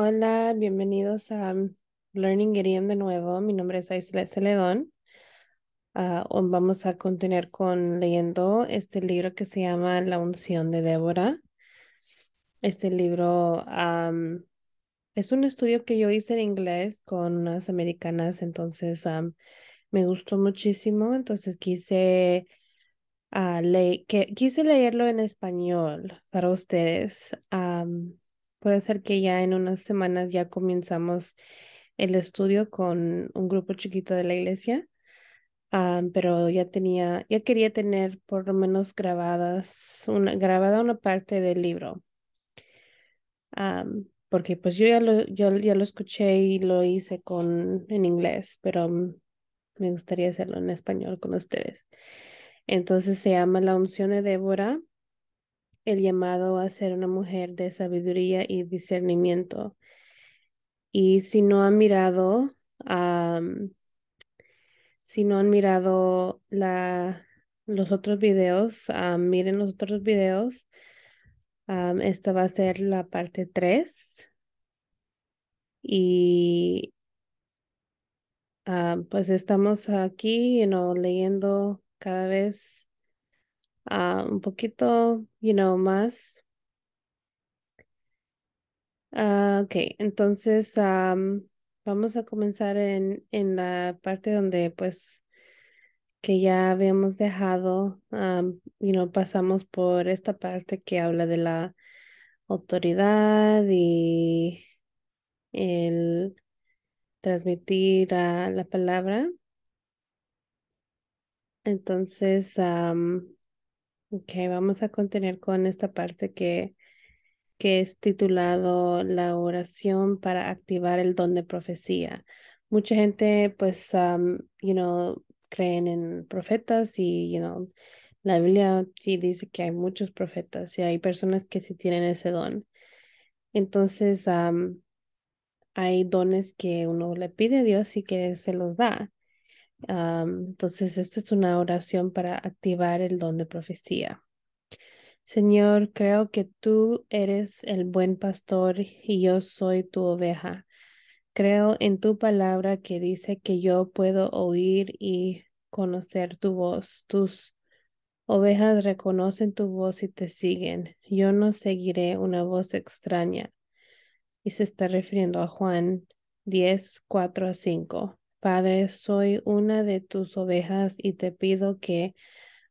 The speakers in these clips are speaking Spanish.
Hola, bienvenidos a Learning Idiom de nuevo. Mi nombre es Aisla Celedón. Ah, vamos a continuar con leyendo este libro que se llama La unción de Débora. Este libro es un estudio que yo hice en inglés con unas americanas, entonces me gustó muchísimo, entonces quise, ah, quise leerlo en español para ustedes. Puede ser que ya en unas semanas ya comenzamos el estudio con un grupo chiquito de la iglesia, ah, pero ya tenía, ya quería tener por lo menos grabadas una, grabada una parte del libro. Ah, porque pues yo ya lo, yo ya lo escuché y lo hice con en inglés, pero me gustaría hacerlo en español con ustedes. Entonces se llama La unción de Débora el llamado a ser una mujer de sabiduría y discernimiento. Y si no han mirado, si no han mirado la, los otros videos, miren los otros videos. esta va a ser la parte 3. Y pues estamos aquí leyendo cada vez Ah, un poquito, you know, más. Ah, ok, entonces vamos a comenzar en, en, la parte donde pues que ya habíamos dejado, um, you know, pasamos por esta parte que habla de la autoridad y el transmitir la palabra. Entonces, Ok, vamos a continuar con esta parte que, que es titulado La oración para activar el don de profecía. Mucha gente, pues, you know, creen en profetas y, you know, la Biblia sí dice que hay muchos profetas y hay personas que sí tienen ese don. Entonces, hay dones que uno le pide a Dios y que se los da. Ah, entonces, esta es una oración para activar el don de profecía. Señor, creo que tú eres el buen pastor y yo soy tu oveja. Creo en tu palabra que dice que yo puedo oír y conocer tu voz. Tus ovejas reconocen tu voz y te siguen. Yo no seguiré una voz extraña. Y se está refiriendo a Juan 10, 4 a 5. Padre, soy una de tus ovejas y te pido que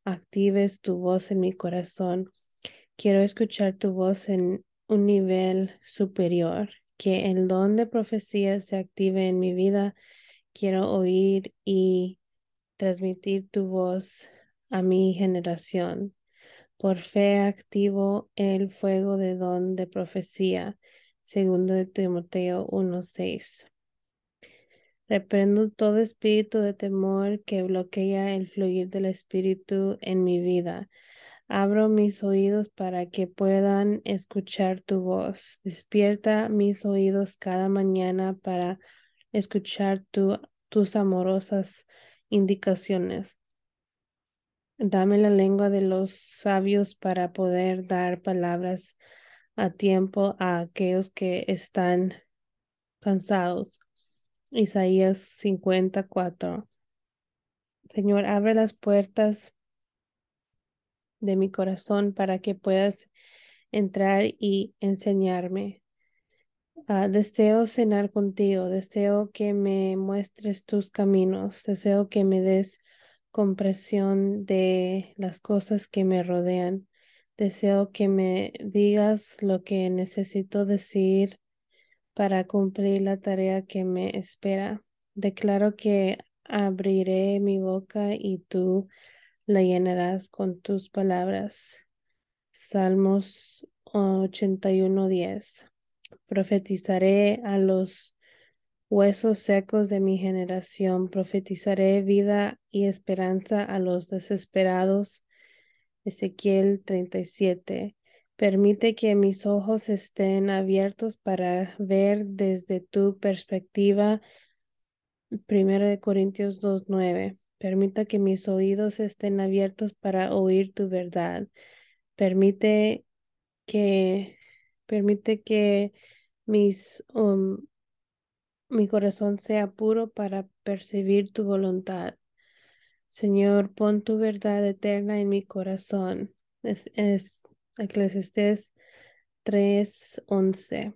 actives tu voz en mi corazón. Quiero escuchar tu voz en un nivel superior, que el don de profecía se active en mi vida. Quiero oír y transmitir tu voz a mi generación. Por fe activo el fuego de don de profecía. Segundo de Timoteo 1.6. Reprendo todo espíritu de temor que bloquea el fluir del espíritu en mi vida. Abro mis oídos para que puedan escuchar tu voz. Despierta mis oídos cada mañana para escuchar tus amorosas indicaciones. Dame la lengua de los sabios para poder dar palabras a tiempo a aquellos que están cansados Isaías 54. Señor, abre las puertas de mi corazón para que puedas entrar y enseñarme. Ah, deseo cenar contigo, deseo que me muestres tus caminos, deseo que me des compresión de las cosas que me rodean, deseo que me digas lo que necesito decir para cumplir la tarea que me espera. Declaro que abriré mi boca y tú la llenarás con tus palabras. Salmos 81:10. Profetizaré a los huesos secos de mi generación, profetizaré vida y esperanza a los desesperados. Ezequiel 37. Permite que mis ojos estén abiertos para ver desde tu perspectiva. Primero de Corintios 2.9. Permita que mis oídos estén abiertos para oír tu verdad. Permite que, permite que mis, um, mi corazón sea puro para percibir tu voluntad. Señor, pon tu verdad eterna en mi corazón. Es, es, tres 3:11.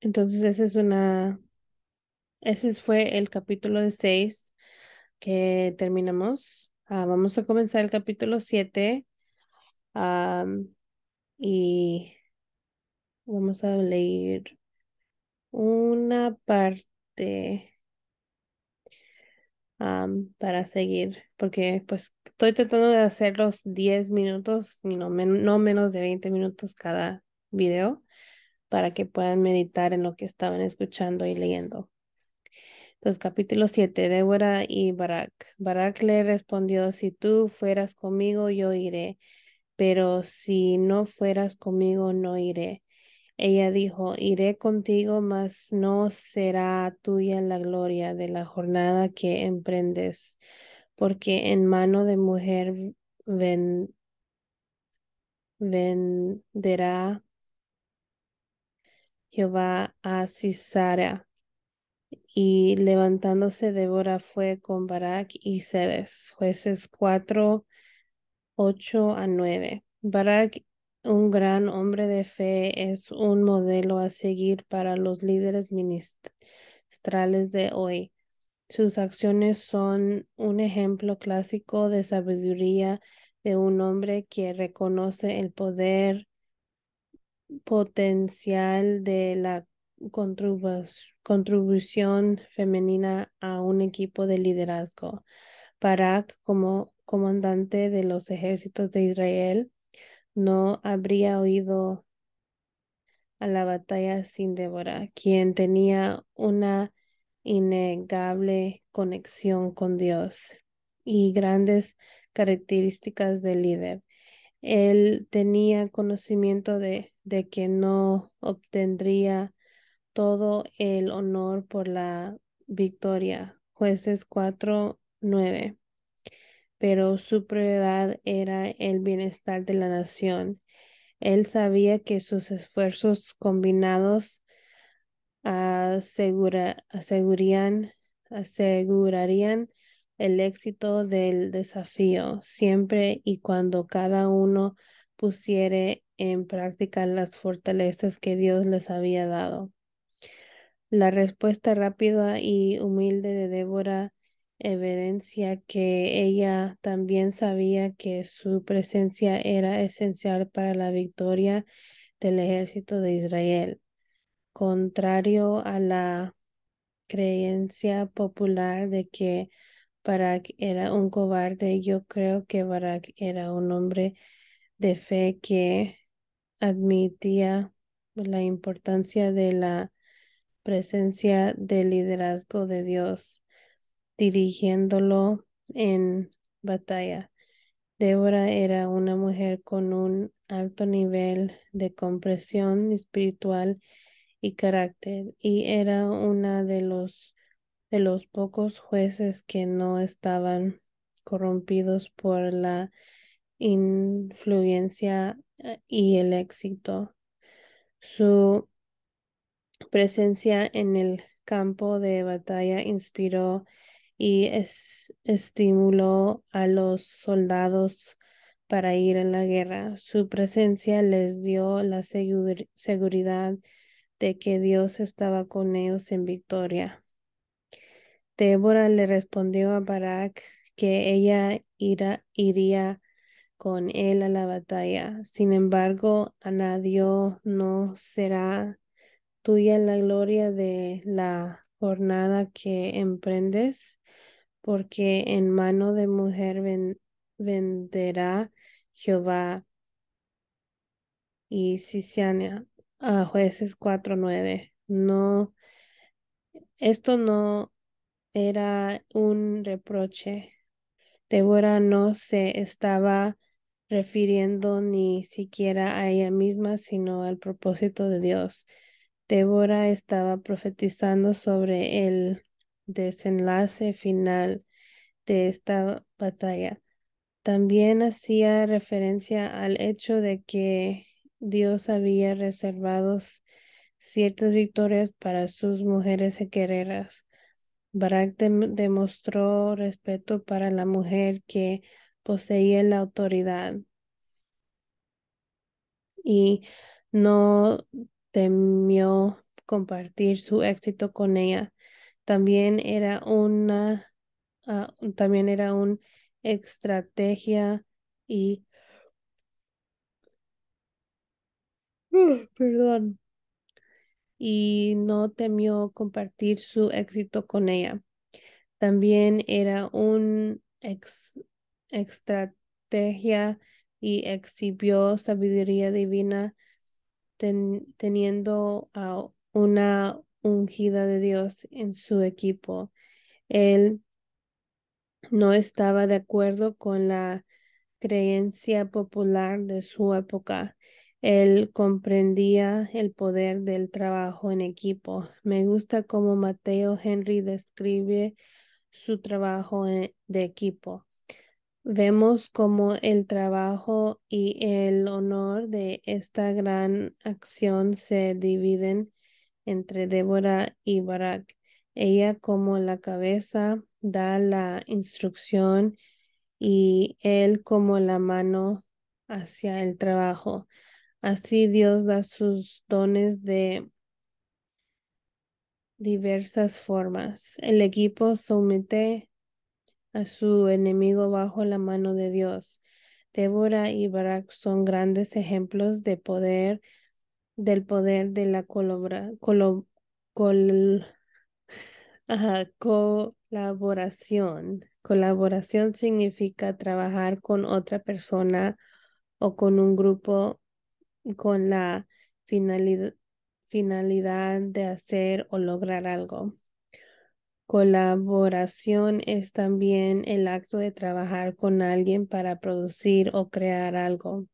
Entonces, ese es una ese fue el capítulo de 6 que terminamos. Ah, vamos a comenzar el capítulo 7 y vamos a leer una parte para seguir, porque pues estoy tratando de hacer los 10 minutos, no, no menos de 20 minutos cada video, para que puedan meditar en lo que estaban escuchando y leyendo. Entonces, capítulo 7, Débora y Barak. Barak le respondió, si tú fueras conmigo, yo iré, pero si no fueras conmigo, no iré. Ella dijo, iré contigo, mas no será tuya la gloria de la jornada que emprendes, porque en mano de mujer ven, venderá Jehová a Cisara. Y levantándose Débora fue con Barak y Cedes, jueces 4, 8 a 9. Barak un gran hombre de fe es un modelo a seguir para los líderes ministrales de hoy. Sus acciones son un ejemplo clásico de sabiduría de un hombre que reconoce el poder potencial de la contribución femenina a un equipo de liderazgo. Barak, como comandante de los ejércitos de Israel, no habría oído a la batalla sin Débora, quien tenía una innegable conexión con Dios y grandes características de líder. Él tenía conocimiento de, que no obtendría todo el honor por la victoria. Jueces 4, 9 pero su prioridad era el bienestar de la nación. Él sabía que sus esfuerzos combinados ah, asegurarían, asegurarían el éxito del desafío, siempre y cuando cada uno pusiere en práctica las fortalezas que Dios les había dado. La respuesta rápida y humilde de Débora evidencia que ella también sabía que su presencia era esencial para la victoria del ejército de Israel. Contrario a la creencia popular de que Barak era un cobarde, yo creo que Barak era un hombre de fe que admitía la importancia de la presencia del liderazgo de Dios dirigiéndolo en batalla. Débora era una mujer con un alto nivel de comprensión espiritual y carácter, y era una de los, de los pocos jueces que no estaban corrompidos por la influencia eh, y el éxito. Su presencia en el campo de batalla inspiró y estimuló a los soldados para ir a la guerra. Su presencia les dio la seguridad de que Dios estaba con ellos en victoria. Débora le respondió a Barak que ella iría con él a la batalla. Sin embargo, a nadie no será tuya la gloria de la jornada que emprendes, porque en mano de mujer venderá Jehová y Sisiania a jueces 4.9. No, esto no era un reproche. Débora no se estaba refiriendo ni siquiera a ella misma, sino al propósito de Dios. Débora estaba profetizando sobre el desenlace final de esta batalla. También hacía referencia al hecho de que Dios había reservado ciertas victorias para sus mujeres guerreras. Barak demostró respeto para la mujer que poseía la autoridad y no temió compartir su éxito con ella. También era una ah, también era un estrategia y ah, perdón y no temió compartir su éxito con ella. También era una estrategia y exhibió sabiduría divina teniendo a una ungida de Dios en su equipo. Él no estaba de acuerdo con la creencia popular de su época. Él comprendía el poder del trabajo en equipo. Me gusta cómo Mateo Henry describe su trabajo eh, de equipo. Vemos cómo el trabajo y el honor de esta gran acción se dividen entre Débora y Barak. Ella como la cabeza da la instrucción y él como la mano hacia el trabajo. Así Dios da sus dones de diversas formas. El equipo somete a su enemigo bajo la mano de Dios. Débora y Barak son grandes ejemplos de poder del poder de la colo, colaboración. Colaboración significa trabajar con otra persona o con un grupo con la finalidad de hacer o lograr algo. Colaboración es también el acto de trabajar con alguien para producir o crear algo.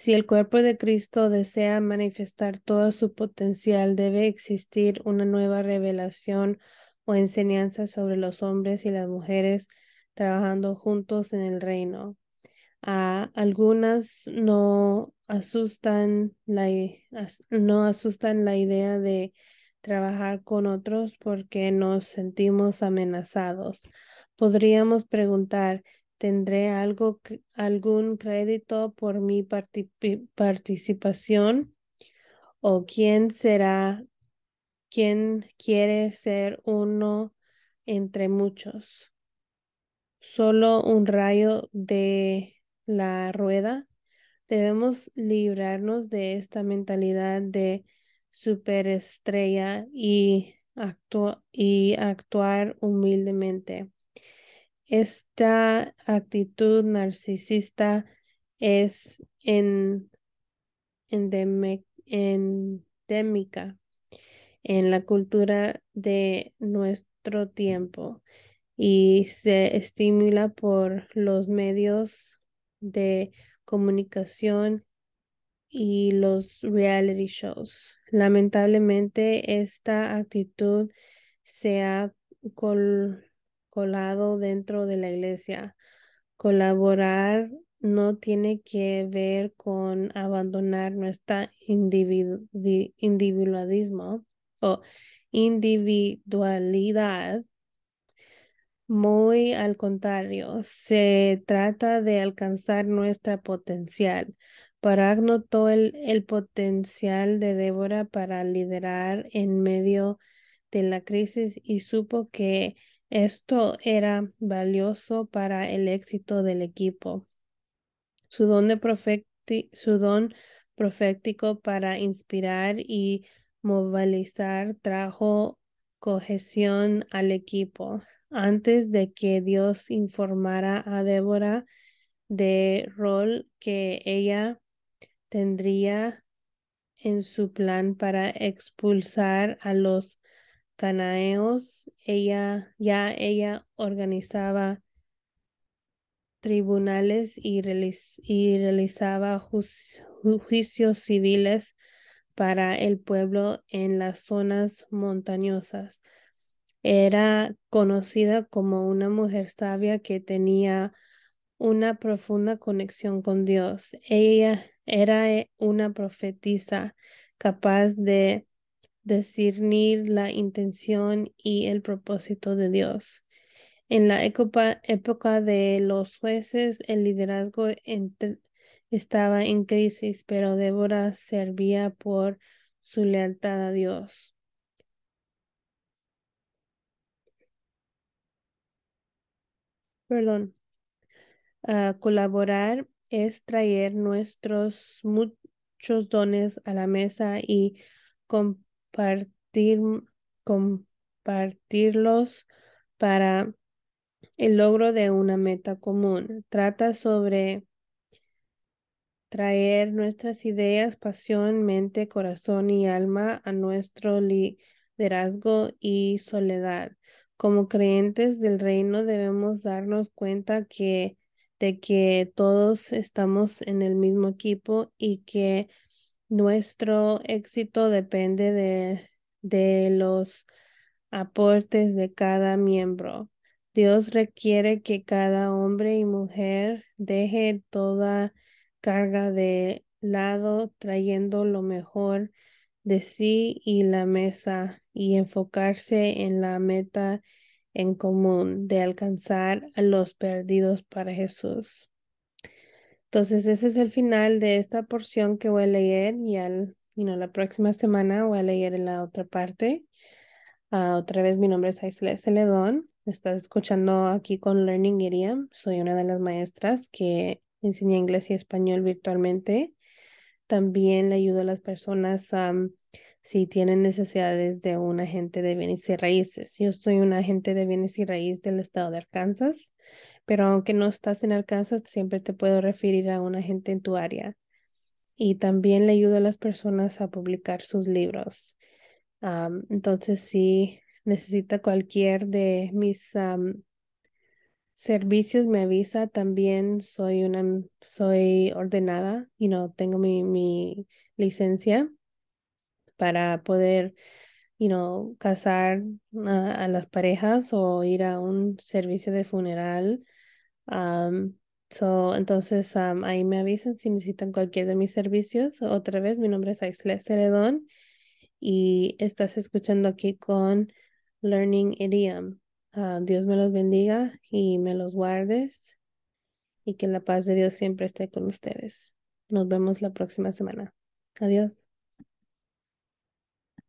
Si el cuerpo de Cristo desea manifestar todo su potencial, debe existir una nueva revelación o enseñanza sobre los hombres y las mujeres trabajando juntos en el reino. A algunas no asustan la, no asustan la idea de trabajar con otros porque nos sentimos amenazados. Podríamos preguntar, tendré algo, algún crédito por mi participación o quién será quién quiere ser uno entre muchos. Solo un rayo de la rueda. Debemos librarnos de esta mentalidad de superestrella y, y actuar humildemente esta actitud narcisista es endémica en la cultura de nuestro tiempo y se estimula por los medios de comunicación y los reality shows. Lamentablemente, esta actitud se ha col colado dentro de la iglesia. Colaborar no tiene que ver con abandonar nuestro individualismo o individualidad. Muy al contrario, se trata de alcanzar nuestra potencial. Parag notó el, el potencial de Débora para liderar en medio de la crisis y supo que esto era valioso para el éxito del equipo. Su don, su don profético para inspirar y movilizar trajo cohesión al equipo. Antes de que Dios informara a Débora de rol que ella tendría en su plan para expulsar a los cananeos, ella, ya ella organizaba tribunales y, realizaba juicios civiles para el pueblo en las zonas montañosas. Era conocida como una mujer sabia que tenía una profunda conexión con Dios. Ella era eh, una profetisa capaz de discernir la intención y el propósito de Dios. En la época de los jueces, el liderazgo estaba en crisis, pero Débora servía por su lealtad a Dios. Perdón. colaborar es traer nuestros muchos dones a la mesa y compartir compartirlos para el logro de una meta común. Trata sobre traer nuestras ideas, pasión, mente, corazón y alma a nuestro liderazgo y soledad. Como creyentes del reino debemos darnos cuenta que, de que todos estamos en el mismo equipo y que nuestro éxito depende de, los aportes de cada miembro. Dios requiere que cada hombre y mujer deje toda carga de lado, trayendo lo mejor de sí y la mesa y enfocarse en la meta en común de alcanzar a los perdidos para Jesús. Entonces, ese es el final de esta porción que voy a leer y, al, no, la próxima semana voy a leer en la otra parte. Ah, otra vez, mi nombre es Aisle Celedón. Estás escuchando aquí con Learning Idiom. Soy una de las maestras que enseña inglés y español virtualmente. También le ayudo a las personas a si tienen necesidades de un agente de bienes y raíces. Yo soy un agente de bienes y raíces del estado de Arkansas pero aunque no estás en Arkansas, siempre te puedo referir a una gente en tu área. Y también le ayudo a las personas a publicar sus libros. entonces, si necesita cualquier de mis servicios, me avisa. También soy una, soy ordenada, y no tengo mi, licencia para poder you casar a, las parejas o ir a un servicio de funeral Um, so, entonces ahí me avisan si necesitan cualquier de mis servicios. Otra vez, mi nombre es Aisle Ceredón y estás escuchando aquí con Learning Idiom. Ah, Dios me los bendiga y me los guardes y que la paz de Dios siempre esté con ustedes. Nos vemos la próxima semana. Adiós.